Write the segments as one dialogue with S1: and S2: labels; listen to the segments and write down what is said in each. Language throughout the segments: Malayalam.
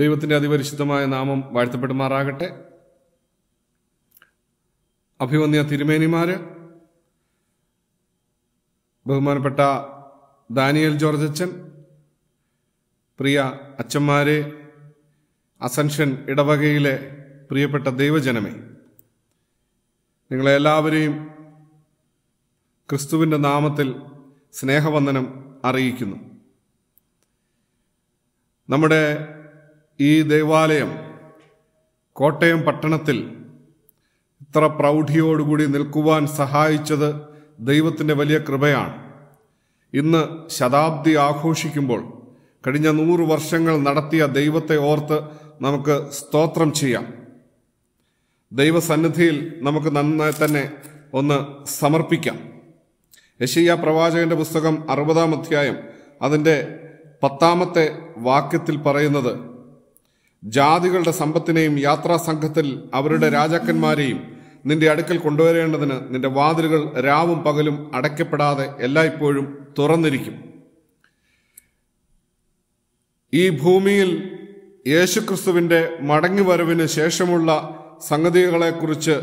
S1: ദൈവത്തിൻ്റെ അതിപരിശുദ്ധമായ നാമം വാഴ്ത്തപ്പെടുമാറാകട്ടെ അഭിവന്യ തിരുമേനിമാർ ബഹുമാനപ്പെട്ട ദാനിയൽ ജോർജ് അച്ഛൻ പ്രിയ അച്ഛന്മാരെ അസൻഷൻ ഇടവകയിലെ പ്രിയപ്പെട്ട ദൈവജനമേ നിങ്ങളെ എല്ലാവരെയും ക്രിസ്തുവിൻ്റെ നാമത്തിൽ സ്നേഹവന്ദനം അറിയിക്കുന്നു നമ്മുടെ ഈ ദേവാലയം കോട്ടയം പട്ടണത്തിൽ ഇത്ര പ്രൗഢിയോടുകൂടി നിൽക്കുവാൻ സഹായിച്ചത് ദൈവത്തിൻ്റെ വലിയ കൃപയാണ് ഇന്ന് ശതാബ്ദി ആഘോഷിക്കുമ്പോൾ കഴിഞ്ഞ നൂറ് വർഷങ്ങൾ നടത്തിയ ദൈവത്തെ ഓർത്ത് നമുക്ക് സ്തോത്രം ചെയ്യാം ദൈവസന്നിധിയിൽ നമുക്ക് നന്നായി തന്നെ ഒന്ന് സമർപ്പിക്കാം യശയ്യ പ്രവാചകന്റെ പുസ്തകം അറുപതാം അധ്യായം അതിൻ്റെ പത്താമത്തെ വാക്യത്തിൽ പറയുന്നത് ജാതികളുടെ സമ്പത്തിനെയും യാത്രാ സംഘത്തിൽ അവരുടെ രാജാക്കന്മാരെയും നിന്റെ അടുക്കൽ കൊണ്ടുവരേണ്ടതിന് നിന്റെ വാതിലുകൾ രാവും പകലും അടയ്ക്കപ്പെടാതെ എല്ലായ്പ്പോഴും തുറന്നിരിക്കും ഈ ഭൂമിയിൽ യേശുക്രിസ്തുവിന്റെ മടങ്ങിവരവിന് ശേഷമുള്ള സംഗതികളെക്കുറിച്ച്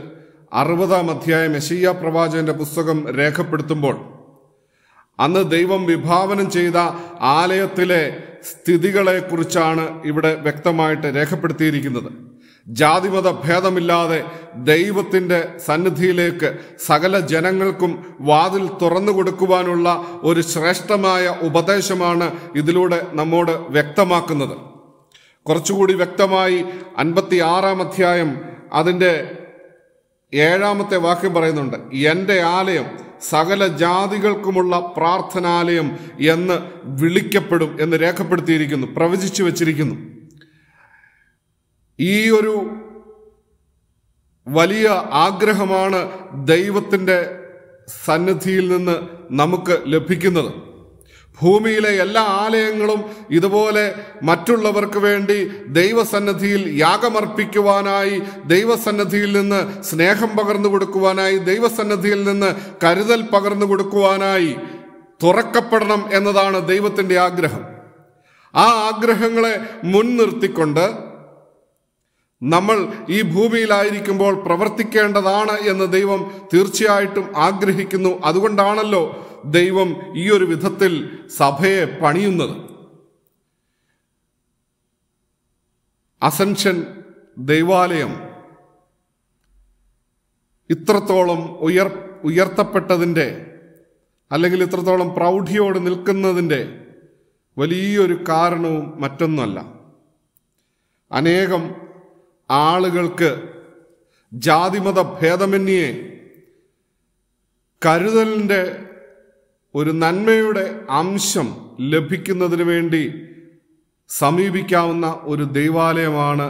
S1: അറുപതാം അധ്യായം യശയ്യ പ്രവാചകന്റെ പുസ്തകം രേഖപ്പെടുത്തുമ്പോൾ അന്ന് ദൈവം വിഭാവനം ചെയ്ത ആലയത്തിലെ സ്ഥിതികളെക്കുറിച്ചാണ് ഇവിടെ വ്യക്തമായിട്ട് രേഖപ്പെടുത്തിയിരിക്കുന്നത് ജാതിമത ഭേദമില്ലാതെ ദൈവത്തിൻ്റെ സന്നിധിയിലേക്ക് സകല ജനങ്ങൾക്കും വാതിൽ തുറന്നു കൊടുക്കുവാനുള്ള ഒരു ശ്രേഷ്ഠമായ ഉപദേശമാണ് ഇതിലൂടെ നമ്മോട് വ്യക്തമാക്കുന്നത് കുറച്ചുകൂടി വ്യക്തമായി അൻപത്തി ആറാം അധ്യായം അതിൻ്റെ ഏഴാമത്തെ വാക്യം പറയുന്നുണ്ട് എൻ്റെ ആലയം സകല ജാതികൾക്കുമുള്ള പ്രാർത്ഥനാലയം എന്ന് വിളിക്കപ്പെടും എന്ന് രേഖപ്പെടുത്തിയിരിക്കുന്നു പ്രവചിച്ചു വച്ചിരിക്കുന്നു ഈ ഒരു വലിയ ആഗ്രഹമാണ് ദൈവത്തിൻ്റെ സന്നിധിയിൽ നിന്ന് നമുക്ക് ലഭിക്കുന്നത് ഭൂമിയിലെ എല്ലാ ആലയങ്ങളും ഇതുപോലെ മറ്റുള്ളവർക്ക് വേണ്ടി ദൈവസന്നദ്ധിയിൽ യാഗമർപ്പിക്കുവാനായി ദൈവസന്നദ്ധിയിൽ നിന്ന് സ്നേഹം പകർന്നു കൊടുക്കുവാനായി ദൈവസന്നദ്ധിയിൽ നിന്ന് കരുതൽ പകർന്നു കൊടുക്കുവാനായി തുറക്കപ്പെടണം എന്നതാണ് ദൈവത്തിൻ്റെ ആഗ്രഹം ആ ആഗ്രഹങ്ങളെ മുൻനിർത്തിക്കൊണ്ട് നമ്മൾ ഈ ഭൂമിയിലായിരിക്കുമ്പോൾ പ്രവർത്തിക്കേണ്ടതാണ് എന്ന് ദൈവം തീർച്ചയായിട്ടും ആഗ്രഹിക്കുന്നു അതുകൊണ്ടാണല്ലോ ദൈവം ഈ ഒരു വിധത്തിൽ സഭയെ പണിയുന്നത് അസൻഷൻ ദൈവാലയം ഇത്രത്തോളം ഉയർ ഉയർത്തപ്പെട്ടതിൻ്റെ അല്ലെങ്കിൽ ഇത്രത്തോളം പ്രൗഢിയോട് നിൽക്കുന്നതിൻ്റെ വലിയൊരു കാരണവും മറ്റൊന്നുമല്ല അനേകം ആളുകൾക്ക് ജാതിമത ഭേദമന്യെ കരുതലിൻ്റെ ഒരു നന്മയുടെ അംശം ലഭിക്കുന്നതിന് വേണ്ടി സമീപിക്കാവുന്ന ഒരു ദൈവാലയമാണ്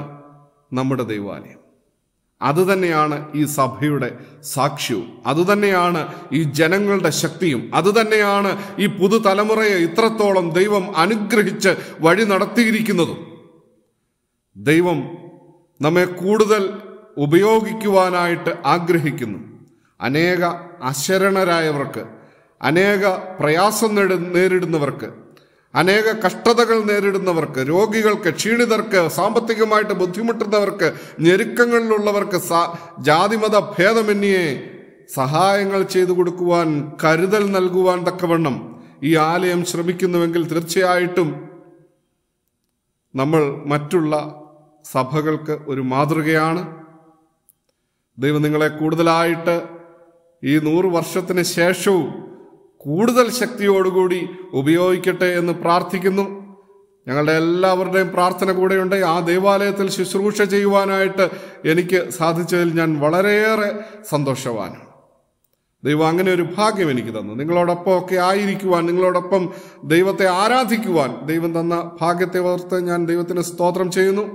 S1: നമ്മുടെ ദൈവാലയം അതുതന്നെയാണ് ഈ സഭയുടെ സാക്ഷ്യവും അതുതന്നെയാണ് ഈ ജനങ്ങളുടെ ശക്തിയും അതുതന്നെയാണ് ഈ പുതുതലമുറയെ ഇത്രത്തോളം ദൈവം അനുഗ്രഹിച്ച് വഴി നടത്തിയിരിക്കുന്നതും ദൈവം നമ്മെ കൂടുതൽ ഉപയോഗിക്കുവാനായിട്ട് ആഗ്രഹിക്കുന്നു അനേക അശരണരായവർക്ക് അനേക പ്രയാസം നേരിടുന്നവർക്ക് അനേക കഷ്ടതകൾ നേരിടുന്നവർക്ക് രോഗികൾക്ക് ക്ഷീണിതർക്ക് സാമ്പത്തികമായിട്ട് ബുദ്ധിമുട്ടുന്നവർക്ക് ഞെരുക്കങ്ങളിലുള്ളവർക്ക് സ ജാതിമത ഭേദമന്യേ സഹായങ്ങൾ ചെയ്തു കൊടുക്കുവാൻ കരുതൽ നൽകുവാൻ തക്കവണ്ണം ഈ ആലയം ശ്രമിക്കുന്നുവെങ്കിൽ തീർച്ചയായിട്ടും നമ്മൾ മറ്റുള്ള സഭകൾക്ക് ഒരു മാതൃകയാണ് ദൈവം നിങ്ങളെ കൂടുതലായിട്ട് ഈ നൂറ് വർഷത്തിന് ശേഷവും കൂടുതൽ ശക്തിയോടുകൂടി ഉപയോഗിക്കട്ടെ എന്ന് പ്രാർത്ഥിക്കുന്നു ഞങ്ങളുടെ എല്ലാവരുടെയും പ്രാർത്ഥന കൂടെയുണ്ട് ആ ദേവാലയത്തിൽ ശുശ്രൂഷ ചെയ്യുവാനായിട്ട് എനിക്ക് സാധിച്ചതിൽ ഞാൻ വളരെയേറെ സന്തോഷവാനാണ് ദൈവം അങ്ങനെ ഒരു ഭാഗ്യം എനിക്ക് തന്നു നിങ്ങളോടൊപ്പം ഒക്കെ ആയിരിക്കുവാൻ നിങ്ങളോടൊപ്പം ദൈവത്തെ ആരാധിക്കുവാൻ ദൈവം തന്ന ഭാഗ്യത്തെ ഓർത്ത് ഞാൻ ദൈവത്തിന് സ്തോത്രം ചെയ്യുന്നു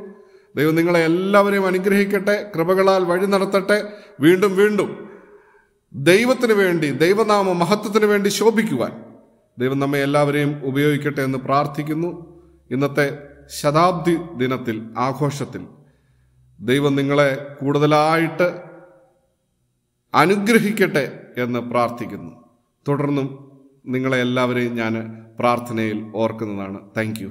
S1: ദൈവം നിങ്ങളെ എല്ലാവരെയും അനുഗ്രഹിക്കട്ടെ കൃപകളാൽ വഴി നടത്തട്ടെ വീണ്ടും വീണ്ടും ദൈവത്തിന് വേണ്ടി ദൈവനാമ മഹത്വത്തിന് വേണ്ടി ശോഭിക്കുവാൻ ദൈവം നമ്മെ എല്ലാവരെയും ഉപയോഗിക്കട്ടെ എന്ന് പ്രാർത്ഥിക്കുന്നു ഇന്നത്തെ ശതാബ്ദി ദിനത്തിൽ ആഘോഷത്തിൽ ദൈവം നിങ്ങളെ കൂടുതലായിട്ട് അനുഗ്രഹിക്കട്ടെ എന്ന് പ്രാർത്ഥിക്കുന്നു തുടർന്നും നിങ്ങളെ എല്ലാവരെയും ഞാൻ പ്രാർത്ഥനയിൽ ഓർക്കുന്നതാണ് താങ്ക്